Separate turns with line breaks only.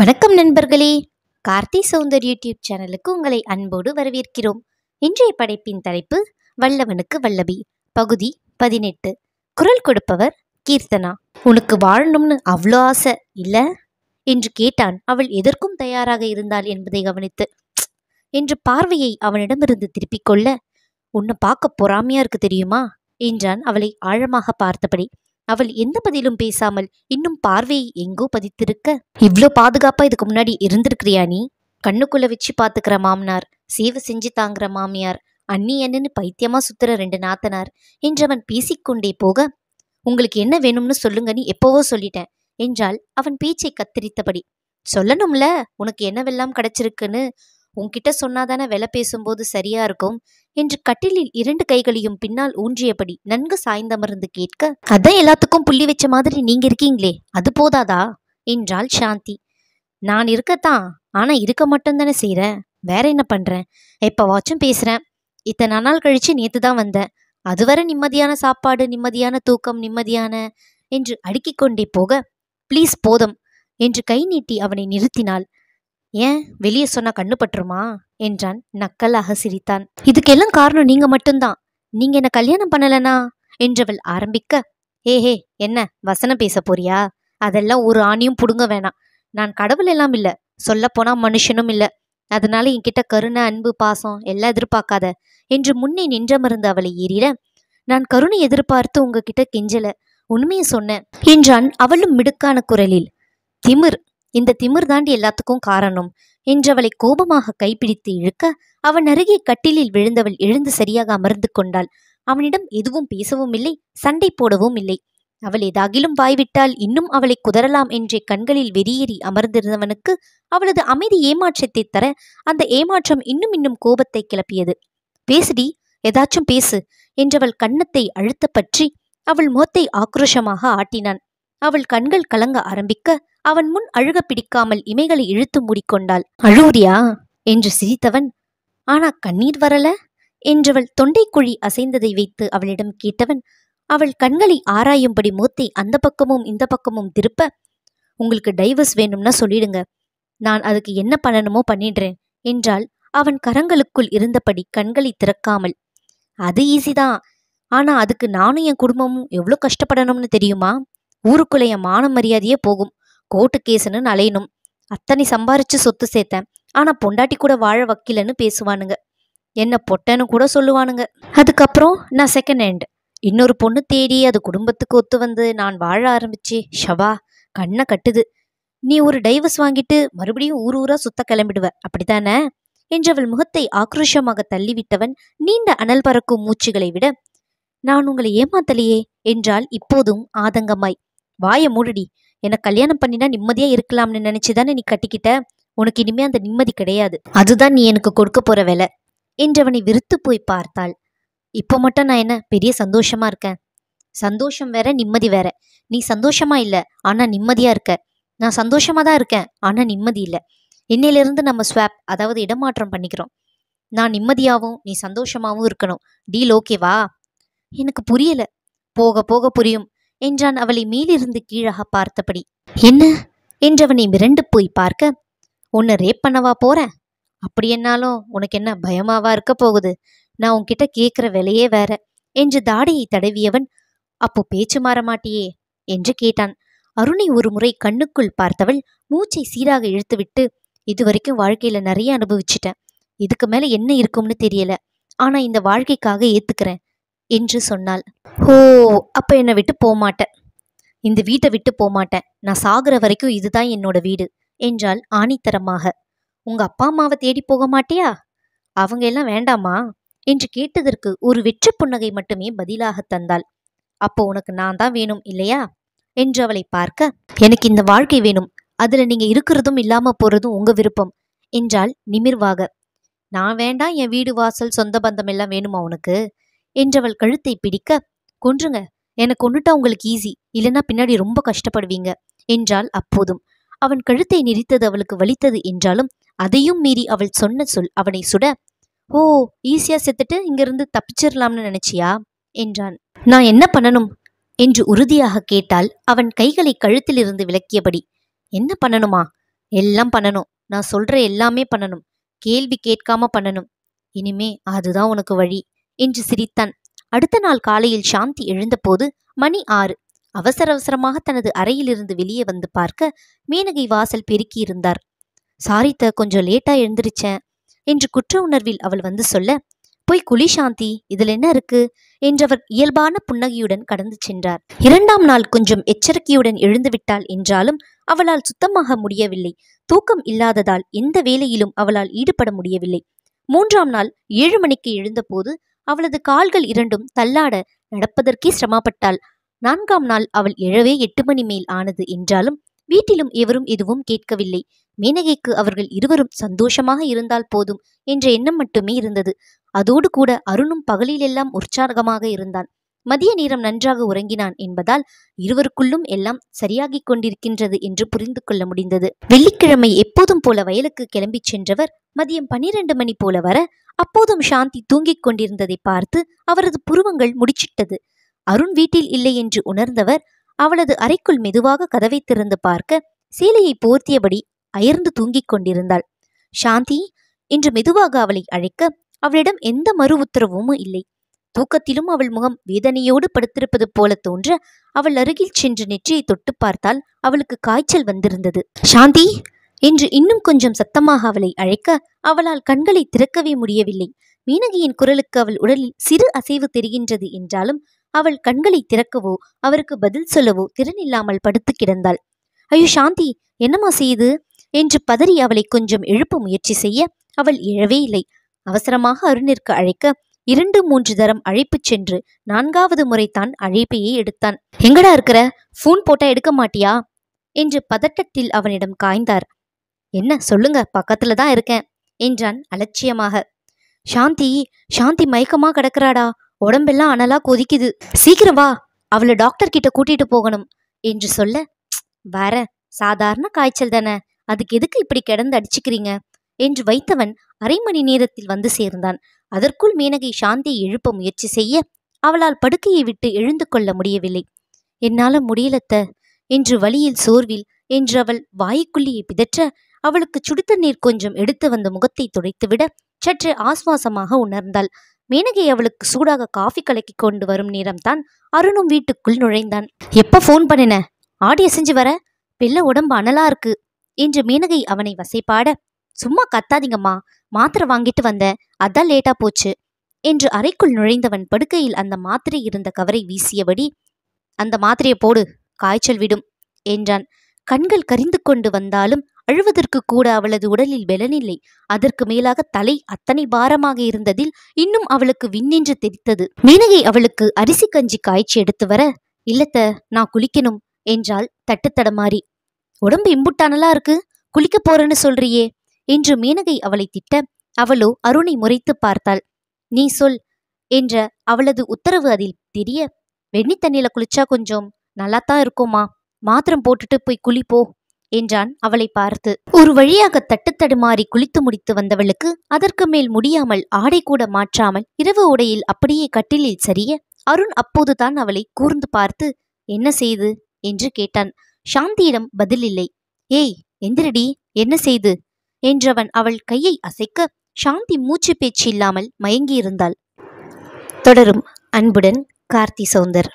வணக்கம் நண்பர்களே கார்த்தி சௌந்தர் யூடியூப் சேனலுக்கு உங்களை அன்போடு வரவேற்கிறோம் இன்றைய படைப்பின் தலைப்பு வல்லவனுக்கு வல்லவி பகுதி பதினெட்டு குரல் கொடுப்பவர் கீர்த்தனா உனக்கு வாழணும்னு அவ்வளோ ஆசை இல்லை என்று கேட்டான் அவள் எதற்கும் தயாராக இருந்தாள் என்பதை கவனித்து என்று பார்வையை அவனிடமிருந்து திருப்பிக் கொள்ள உன்னை பார்க்க பொறாமையா இருக்கு தெரியுமா என்றான் அவளை ஆழமாக பார்த்தபடி அவள் எந்த பதிலும் பேசாமல் இன்னும் பார்வையை எங்கோ பதித்திருக்க இவ்வளோ பாதுகாப்பா இதுக்கு முன்னாடி இருந்திருக்கிறியா நீ கண்ணுக்குள்ள வச்சு பாத்துக்கிற மாமனார் சேவை செஞ்சு தாங்குற மாமியார் அண்ணி என்னன்னு பைத்தியமா சுத்துற ரெண்டு நாத்தனார் என்று அவன் பேசிக்கொண்டே போக உங்களுக்கு என்ன வேணும்னு சொல்லுங்கன்னு எப்போவோ சொல்லிட்டேன் என்றால் அவன் பேச்சை கத்தரித்தபடி சொல்லணும்ல உனக்கு என்னவெல்லாம் கிடைச்சிருக்குன்னு உன்கிட்ட சொன்னாதானே விலை பேசும்போது சரியா இருக்கும் என்று கட்டிலில் இரண்டு கைகளையும் பின்னால் ஊன்றியபடி நன்கு சாய்ந்தமர்ந்து கேட்க அதை எல்லாத்துக்கும் புள்ளி வச்ச மாதிரி நீங்க இருக்கீங்களே அது போதாதா என்றாள் சாந்தி நான் இருக்கத்தான் ஆனா இருக்க மட்டும்தானே செய்கிறேன் வேற என்ன பண்றேன் எப்பவாச்சும் பேசுறேன் இத்தனை நாள் கழிச்சு நேத்து தான் வந்தேன் அதுவரை நிம்மதியான சாப்பாடு நிம்மதியான தூக்கம் நிம்மதியான என்று அடுக்கிக் கொண்டே போக ப்ளீஸ் போதும் என்று கை நீட்டி அவனை நிறுத்தினாள் ஏன் வெளியே சொன்னா கண்ணு பட்டுருமா என்றான் நக்கலாக சிரித்தான் இதுக்கெல்லாம் காரணம் நீங்க மட்டும்தான் நீங்க என்ன கல்யாணம் பண்ணலனா என்றவள் ஆரம்பிக்க ஏஹே என்ன வசனம் பேச போறியா அதெல்லாம் ஒரு ஆணியும் புடுங்க வேணாம் நான் கடவுள் எல்லாம் இல்ல சொல்ல போனா மனுஷனும் இல்ல அதனால என்கிட்ட கருணை அன்பு பாசம் எல்லாம் எதிர்பார்க்காத என்று முன்னே நின்றமர்ந்து அவளை ஏறிட நான் கருணை எதிர்பார்த்து உங்ககிட்ட கெஞ்சல உண்மையை சொன்னேன் என்றான் அவளும் மிடுக்கான குரலில் திமிர் இந்த திமிர் தாண்டி எல்லாத்துக்கும் காரணம் என்றவளை கோபமாக கைப்பிடித்து இழுக்க அவன் அருகே கட்டிலில் விழுந்தவள் எழுந்து சரியாக அமர்ந்து கொண்டாள் அவனிடம் எதுவும் பேசவும் இல்லை சண்டை போடவும் இல்லை அவள் ஏதாகிலும் வாய்விட்டால் இன்னும் அவளை குதறலாம் என்றே கண்களில் வெறியேறி அமர்ந்திருந்தவனுக்கு அவளது அமைதி ஏமாற்றத்தை தர அந்த ஏமாற்றம் இன்னும் இன்னும் கோபத்தை கிளப்பியது பேசுடி ஏதாச்சும் பேசு என்றவள் கன்னத்தை அழுத்த பற்றி அவள் முகத்தை ஆக்ரோஷமாக ஆட்டினான் அவள் கண்கள் கலங்க ஆரம்பிக்க அவன் முன் அழுக பிடிக்காமல் இமைகளை இழுத்து மூடிக்கொண்டாள் அழுவுரியா என்று சிரித்தவன் ஆனா கண்ணீர் வரல என்றவள் தொண்டைக்குழி அசைந்ததை வைத்து அவளிடம் கேட்டவன் அவள் கண்களை ஆராயும்படி மூத்தை அந்த பக்கமும் இந்த பக்கமும் திருப்ப உங்களுக்கு டைவர்ஸ் வேணும்னா சொல்லிடுங்க நான் அதுக்கு என்ன பண்ணணுமோ பண்ணிடுறேன் என்றால் அவன் கரங்களுக்குள் இருந்தபடி கண்களை திறக்காமல் அது ஈஸிதான் ஆனா அதுக்கு நானும் என் குடும்பமும் எவ்வளோ கஷ்டப்படணும்னு தெரியுமா ஊருக்குள்ள என் மான மரியாதையே போகும் கோர்ட்டு கேஸுன்னு அலையணும் அத்தனை சம்பாரிச்சு சொத்து சேர்த்தேன் ஆனால் பொண்டாட்டி கூட வாழ வக்கீலன்னு பேசுவானுங்க என்ன பொட்டன்னு கூட சொல்லுவானுங்க அதுக்கப்புறம் நான் செகண்ட் ஹேண்டு இன்னொரு பொண்ணு தேடி அது குடும்பத்துக்கு ஒத்து வந்து நான் வாழ ஆரம்பிச்சு ஷவா கண்ணை கட்டுது நீ ஒரு டைவர்ஸ் வாங்கிட்டு மறுபடியும் ஊர் ஊரா சுத்த கிளம்பிடுவ அப்படித்தானே என்றவள் முகத்தை ஆக்ரோஷமாக தள்ளிவிட்டவன் நீண்ட அனல் பறக்கும் மூச்சுகளை விட நான் உங்களை ஏமாத்தலையே என்றால் இப்போதும் ஆதங்கமாய் வாய மூடடி என்னை கல்யாணம் பண்ணினா நிம்மதியாக இருக்கலாம்னு நினச்சி தானே நீ கட்டிக்கிட்ட உனக்கு இனிமே அந்த நிம்மதி கிடையாது அதுதான் நீ எனக்கு கொடுக்க போகிற வேலை என்றவனை விருத்து போய் பார்த்தாள் இப்போ மட்டும் நான் என்ன பெரிய சந்தோஷமா இருக்கேன் சந்தோஷம் வேற நிம்மதி வேற நீ சந்தோஷமா இல்லை ஆனால் நிம்மதியாக இருக்க நான் சந்தோஷமாக தான் இருக்கேன் ஆனால் நிம்மதி இல்லை இன்னையிலிருந்து நம்ம ஸ்வாப் அதாவது இடமாற்றம் பண்ணிக்கிறோம் நான் நிம்மதியாகவும் நீ சந்தோஷமாகவும் இருக்கணும் டீல் ஓகேவா எனக்கு புரியலை போக போக புரியும் என்றான் அவளை மேலிருந்து கீழாக பார்த்தபடி என்ன என்றவனை மிரண்டு போய் பார்க்க உன்னை ரேப் பண்ணவா போற அப்படி என்னாலும் உனக்கு என்ன பயமாவா இருக்க போகுது நான் உன்கிட்ட கேட்குற விலையே வேற என்று தாடியை தடவியவன் அப்போ பேச்சு மாற மாட்டியே என்று கேட்டான் அருணை ஒரு முறை கண்ணுக்குள் பார்த்தவள் மூச்சை சீராக இழுத்துவிட்டு இது வரைக்கும் வாழ்க்கையில நிறைய அனுபவிச்சிட்டேன் இதுக்கு மேல என்ன இருக்கும்னு தெரியல ஆனா இந்த வாழ்க்கைக்காக ஏத்துக்கிறேன் என்று சொன்னாள் ஹோ அப்போ என்னை விட்டு போமாட்டேன் இந்த வீட்டை விட்டு போமாட்டேன் நான் சாகிற வரைக்கும் இதுதான் என்னோட வீடு என்றாள் ஆணித்தரமாக உங்க அப்பா அம்மாவை தேடி போக மாட்டியா அவங்க எல்லாம் வேண்டாமா என்று கேட்டதற்கு ஒரு வெற்றி புன்னகை மட்டுமே பதிலாக தந்தாள் அப்போ உனக்கு நான் தான் வேணும் இல்லையா என்று அவளை பார்க்க எனக்கு இந்த வாழ்க்கை வேணும் அதுல நீங்க இருக்கிறதும் இல்லாம போறதும் உங்க விருப்பம் என்றாள் நிமிர்வாக நான் வேண்டாம் என் வீடு வாசல் சொந்த பந்தம் எல்லாம் வேணுமா உனக்கு என்றவள் கழுத்தை பிடிக்க கொன்றுங்க என்னை கொண்டுட்டா உங்களுக்கு ஈஸி இல்லைன்னா பின்னாடி ரொம்ப கஷ்டப்படுவீங்க என்றால் அப்போதும் அவன் கழுத்தை நெறித்தது அவளுக்கு வலித்தது என்றாலும் அதையும் மீறி அவள் சொன்ன சொல் அவனை சுட ஓ ஈஸியா செத்துட்டு இங்கிருந்து தப்பிச்சிடலாம்னு நினைச்சியா என்றான் நான் என்ன பண்ணணும் என்று உறுதியாக கேட்டால் அவன் கைகளை கழுத்திலிருந்து விலக்கியபடி என்ன பண்ணணுமா எல்லாம் பண்ணணும் நான் சொல்ற எல்லாமே பண்ணணும் கேள்வி கேட்காம பண்ணணும் இனிமே அதுதான் உனக்கு வழி என்று சிரித்தான் அடுத்த நாள் காலையில் சாந்தி எழுந்தபோது மணி ஆறு அவசர அவசரமாக தனது அறையிலிருந்து வெளியே வந்து பார்க்க மீனகை வாசல் பெருக்கியிருந்தார் சாரித்த கொஞ்சம் லேட்டா எழுந்திருச்சேன் என்று குற்ற உணர்வில் அவள் வந்து சொல்ல போய் குழி சாந்தி இதில் என்ன இருக்கு என்றவர் இயல்பான புன்னகையுடன் கடந்து சென்றார் இரண்டாம் நாள் கொஞ்சம் எச்சரிக்கையுடன் எழுந்துவிட்டாள் என்றாலும் அவளால் சுத்தமாக முடியவில்லை தூக்கம் இல்லாததால் எந்த வேலையிலும் அவளால் ஈடுபட முடியவில்லை மூன்றாம் நாள் ஏழு மணிக்கு எழுந்தபோது அவளது கால்கள் இரண்டும் தள்ளாட நடப்பதற்கே சிரமப்பட்டாள் நான்காம் நாள் அவள் எழவே எட்டு மணி மேல் ஆனது என்றாலும் வீட்டிலும் எவரும் எதுவும் கேட்கவில்லை மேனகைக்கு அவர்கள் இருவரும் சந்தோஷமாக இருந்தால் போதும் என்ற எண்ணம் மட்டுமே இருந்தது அதோடு கூட அருணும் பகலிலெல்லாம் உற்சாகமாக இருந்தான் மதிய நேரம் நன்றாக உறங்கினான் என்பதால் இருவருக்குள்ளும் எல்லாம் சரியாகிக் கொண்டிருக்கின்றது என்று புரிந்து கொள்ள முடிந்தது வெள்ளிக்கிழமை எப்போதும் போல வயலுக்கு கிளம்பிச் சென்றவர் மதியம் பனிரெண்டு மணி போல வர அப்போதும் சாந்தி தூங்கிக் கொண்டிருந்ததை பார்த்து அவரது புருவங்கள் முடிச்சிட்டது அருண் வீட்டில் இல்லை என்று உணர்ந்தவர் அவளது அறைக்குள் மெதுவாக கதவை திறந்து பார்க்க சேலையை போர்த்தியபடி அயர்ந்து தூங்கிக் கொண்டிருந்தாள் சாந்தி என்று மெதுவாக அவளை அழைக்க அவளிடம் எந்த மறு உத்தரவும் இல்லை தூக்கத்திலும் அவள் முகம் வேதனையோடு படுத்திருப்பது போல தோன்ற அவள் அருகில் சென்று நெற்றியை தொட்டு பார்த்தால் அவளுக்கு காய்ச்சல் வந்திருந்தது சாந்தி என்று இன்னும் கொஞ்சம் சத்தமாக அவளை அழைக்க அவளால் கண்களை திறக்கவே முடியவில்லை மீனகியின் குரலுக்கு அவள் உடலில் சிறு அசைவு தெரிகின்றது என்றாலும் அவள் கண்களை திறக்கவோ அவருக்கு பதில் சொல்லவோ திறனில்லாமல் படுத்து கிடந்தாள் ஐயோ சாந்தி என்னம்மா செய்து என்று பதறி அவளை கொஞ்சம் எழுப்ப முயற்சி செய்ய அவள் எழவே இல்லை அவசரமாக அருணிற்கு அழைக்க இரண்டு மூன்று தரம் அழைப்பு சென்று நான்காவது முறை தான் அழைப்பையே எடுத்தான் எங்கடா இருக்கிற ஃபோன் போட்டா எடுக்க மாட்டியா என்று பதட்டத்தில் அவனிடம் காய்ந்தார் என்ன சொல்லுங்க பக்கத்துல தான் இருக்கேன் என்றான் அலட்சியமாக சாந்தி சாந்தி மயக்கமா கிடக்குறாடா உடம்பெல்லாம் அனலா கொதிக்குது சீக்கிரம் வா அவளை டாக்டர் கிட்ட கூட்டிட்டு போகணும் என்று சொல்ல வர சாதாரண காய்ச்சல் தானே அதுக்கு எதுக்கு இப்படி கிடந்து அடிச்சுக்கிறீங்க என்று வைத்தவன் அரை மணி நேரத்தில் வந்து சேர்ந்தான் அதற்குள் மீனகை சாந்தியை எழுப்ப முயற்சி செய்ய அவளால் படுக்கையை விட்டு எழுந்து கொள்ள முடியவில்லை என்னால முடியலத்த என்று வழியில் சோர்வில் என்று அவள் வாய்க்குள்ளியை பிதற்ற அவளுக்கு நீர் கொஞ்சம் எடுத்து வந்த முகத்தை துடைத்துவிட சற்று ஆஸ்வாசமாக உணர்ந்தாள் மேனகை அவளுக்கு சூடாக காஃபி கலக்கி கொண்டு வரும் நேரம்தான் அருணும் வீட்டுக்குள் நுழைந்தான் எப்போ ஃபோன் பண்ணின ஆடிய செஞ்சு வர பிள்ளை உடம்பு அனலா இருக்கு என்று மேனகை அவனை வசைப்பாட சும்மா கத்தாதீங்கம்மா மாத்திரை வாங்கிட்டு வந்த அதான் லேட்டா போச்சு என்று அறைக்குள் நுழைந்தவன் படுக்கையில் அந்த மாத்திரை இருந்த கவரை வீசியபடி அந்த மாத்திரையை போடு காய்ச்சல் விடும் என்றான் கண்கள் கரிந்து கொண்டு வந்தாலும் அழுவதற்கு கூட அவளது உடலில் பலனில்லை அதற்கு மேலாக தலை அத்தனை பாரமாக இருந்ததில் இன்னும் அவளுக்கு விண்ணின்று தெரித்தது மீனகை அவளுக்கு அரிசி கஞ்சி காய்ச்சி எடுத்து வர இல்லத்த நான் குளிக்கணும் என்றாள் தட்டுத்தடமாறி உடம்பு இம்புட்டானலா இருக்கு குளிக்க போறேன்னு சொல்றியே என்று மீனகை அவளை திட்ட அவளோ அருணை முறைத்து பார்த்தாள் நீ சொல் என்ற அவளது உத்தரவு அதில் தெரிய வெண்ணி தண்ணியில குளிச்சா கொஞ்சம் நல்லாத்தான் இருக்குமா மாத்திரம் போட்டுட்டு போய் குளிப்போ என்றான் அவளை பார்த்து ஒரு வழியாக தட்டுத்தடுமாறி குளித்து முடித்து வந்தவளுக்கு அதற்கு மேல் முடியாமல் ஆடை கூட மாற்றாமல் இரவு உடையில் அப்படியே கட்டிலில் சரிய அருண் அப்போதுதான் அவளை கூர்ந்து பார்த்து என்ன செய்து என்று கேட்டான் சாந்தியிடம் பதிலில்லை ஏய் எந்திரடி என்ன செய்து என்றவன் அவள் கையை அசைக்க சாந்தி மூச்சு பேச்சு இல்லாமல் மயங்கியிருந்தாள் தொடரும் அன்புடன் கார்த்தி சௌந்தர்